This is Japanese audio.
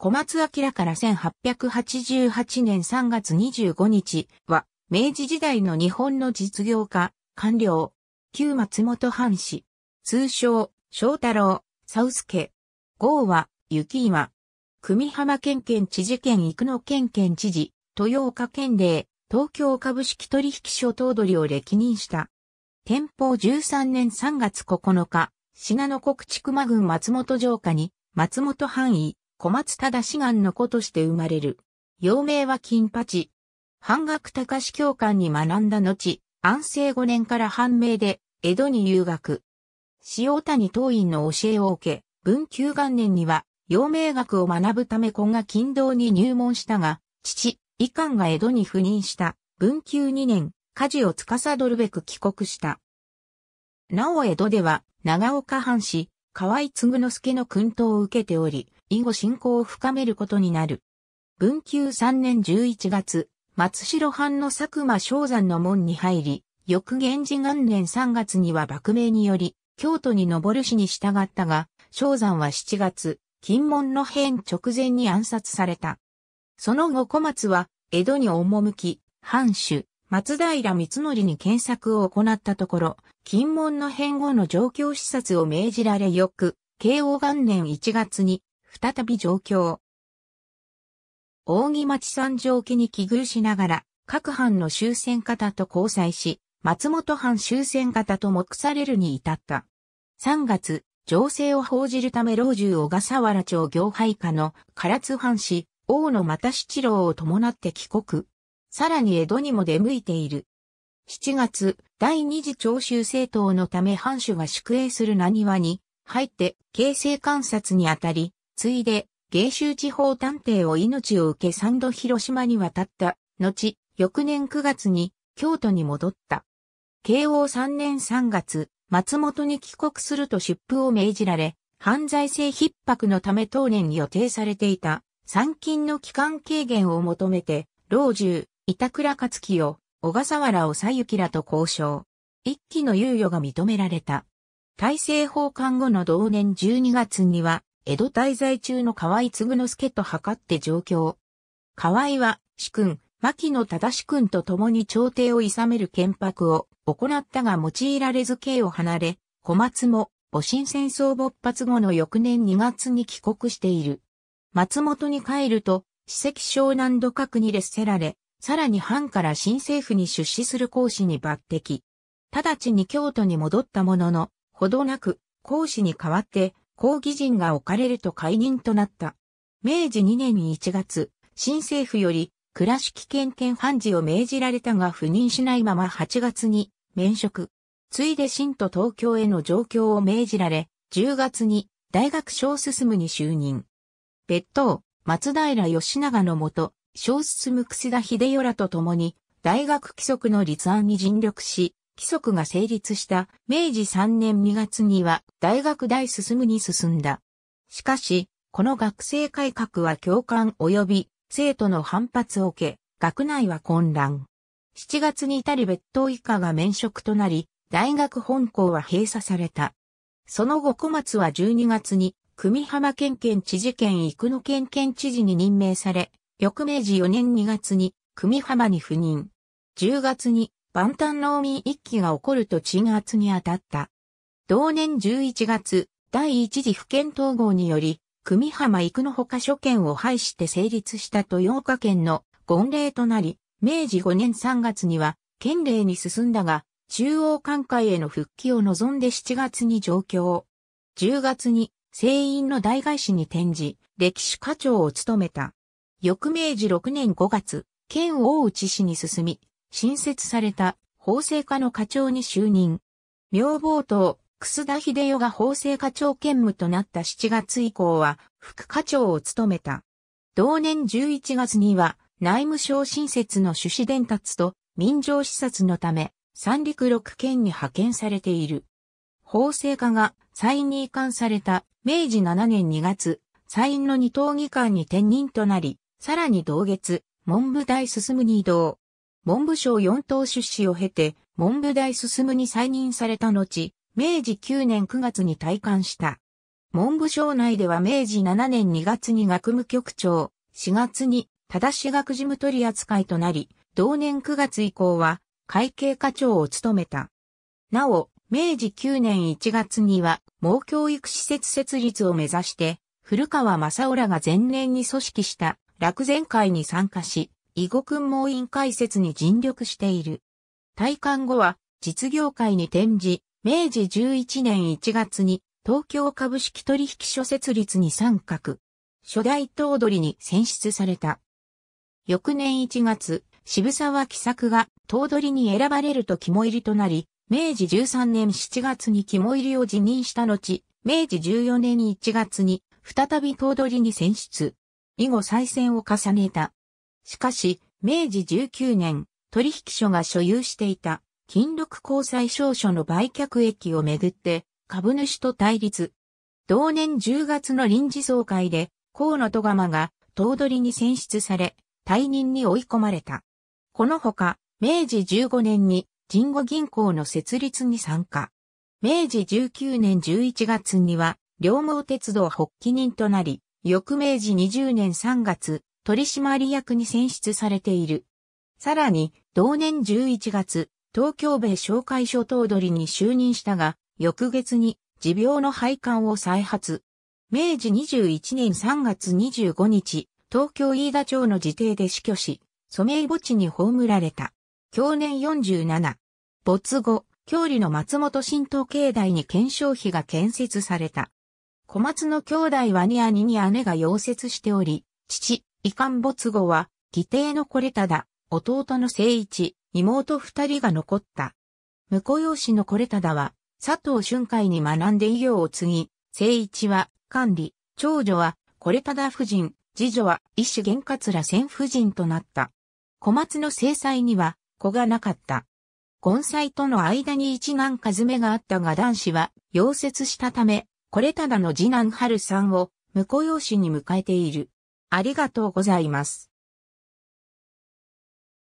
小松明から1888年3月25日は、明治時代の日本の実業家、官僚、旧松本藩士、通称、翔太郎、サウスケ、豪は、雪今、美浜県県知事県生野県県知事、豊岡県令、東京株式取引所頭取を歴任した。天保13年3月9日、信濃国筑熊郡松本城下に、松本藩医、小松忠志願の子として生まれる。幼名は金八。半額高志教官に学んだ後、安政五年から判明で、江戸に留学。塩谷当院の教えを受け、文久元年には、陽明学を学ぶため子が勤堂に入門したが、父、遺憾が江戸に赴任した、文久二年、家事を司るべく帰国した。なお江戸では、長岡藩士、河合継之助の訓導を受けており、以後信仰を深めることになる。文久3年11月、松代藩の佐久間昭山の門に入り、翌元治元年3月には幕名により、京都に上る死に従ったが、昭山は7月、金門の変直前に暗殺された。その後小松は、江戸に赴き、藩主、松平光則に検索を行ったところ、金門の変後の状況視察を命じられ翌、慶応元年1月に、再び上京。大木町山上期に寄遇しながら、各藩の終戦方と交際し、松本藩終戦方と目されるに至った。3月、情勢を報じるため老中小笠原町行配下の唐津藩士、大野又七郎を伴って帰国。さらに江戸にも出向いている。7月、第二次長州政党のため藩主が宿営する何話に入って、形成観察にあたり、次いで、芸州地方探偵を命を受け三度広島に渡った、後、翌年9月に京都に戻った。慶応3年3月、松本に帰国すると出布を命じられ、犯罪性逼迫のため当年に予定されていた、参勤の期間軽減を求めて、老中、板倉克樹を、小笠原をさゆきらと交渉。一期の猶予が認められた。大政奉還後の同年12月には、江戸滞在中の河合嗣之助と測って上京。河合は、主君、牧野忠君と共に朝廷を治める建白を行ったが用いられず刑を離れ、小松も、戊辰戦争勃発後の翌年2月に帰国している。松本に帰ると、史跡湘南土閣に列せられ、さらに藩から新政府に出資する講師に抜擢。直ちに京都に戻ったものの、ほどなく、講師に代わって、抗議陣が置かれると解任となった。明治2年1月、新政府より倉敷県県判事を命じられたが赴任しないまま8月に免職。ついで新都東京への上京を命じられ、10月に大学小進に就任。別当、松平義長のもと、小進楠田秀代らと共に、大学規則の立案に尽力し、規則が成立した明治3年2月には大学大進むに進んだ。しかし、この学生改革は共感及び生徒の反発を受け、学内は混乱。7月に至り別当以下が免職となり、大学本校は閉鎖された。その後小松は12月に、組浜県県知事県生野県県知事に任命され、翌明治4年2月に、組浜に赴任。10月に万端農民一揆が起こると鎮圧に当たった。同年11月、第一次府県統合により、久美浜幾のほか諸県を廃して成立した豊岡県の権令となり、明治5年3月には県令に進んだが、中央官会への復帰を望んで7月に上京。10月に聖院の大外しに転じ、歴史課長を務めた。翌明治6年5月、県大内市に進み、新設された法制課の課長に就任。明房党、楠田秀代が法制課長兼務となった7月以降は副課長を務めた。同年11月には内務省新設の趣旨伝達と民情視察のため三陸六県に派遣されている。法制課が再任移管された明治7年2月、再院の二等議官に転任となり、さらに同月、文部大進むに移動。文部省4等出資を経て、文部大進に再任された後、明治9年9月に退官した。文部省内では明治7年2月に学務局長、4月に正し学事務取扱いとなり、同年9月以降は会計課長を務めた。なお、明治9年1月には、盲教育施設設立を目指して、古川正浦らが前年に組織した落前会に参加し、囲碁訓網員解説に尽力している。退官後は実業界に転じ、明治11年1月に東京株式取引所設立に参画。初代頭取に選出された。翌年1月、渋沢喜作が頭取に選ばれると肝入りとなり、明治13年7月に肝入りを辞任した後、明治14年1月に再び頭取に選出。以後再選を重ねた。しかし、明治19年、取引所が所有していた、金禄交際証書の売却益をめぐって、株主と対立。同年10月の臨時総会で、河野戸釜が、頭取に選出され、退任に追い込まれた。このほか、明治15年に、神語銀行の設立に参加。明治19年11月には、両毛鉄道発起人となり、翌明治20年3月、取締役に選出されている。さらに、同年11月、東京米紹介所頭取に就任したが、翌月に持病の肺管を再発。明治21年3月25日、東京飯田町の自邸で死去し、蘇イ墓地に葬られた。去年47。没後、郷里の松本新東境内に検証碑が建設された。小松の兄弟はに兄に姉が溶接しており、父、遺憾没後は、義弟のこれただ、弟の聖一、妹二人が残った。婿養子のこれただは、佐藤春海に学んで医療を継ぎ、聖一は管理、長女はこれただ夫人、次女は医師玄桂先夫人となった。小松の制裁には子がなかった。根菜との間に一男ず目があったが男子は溶接したため、これただの次男春さんを婿養子に迎えている。ありがとうございます。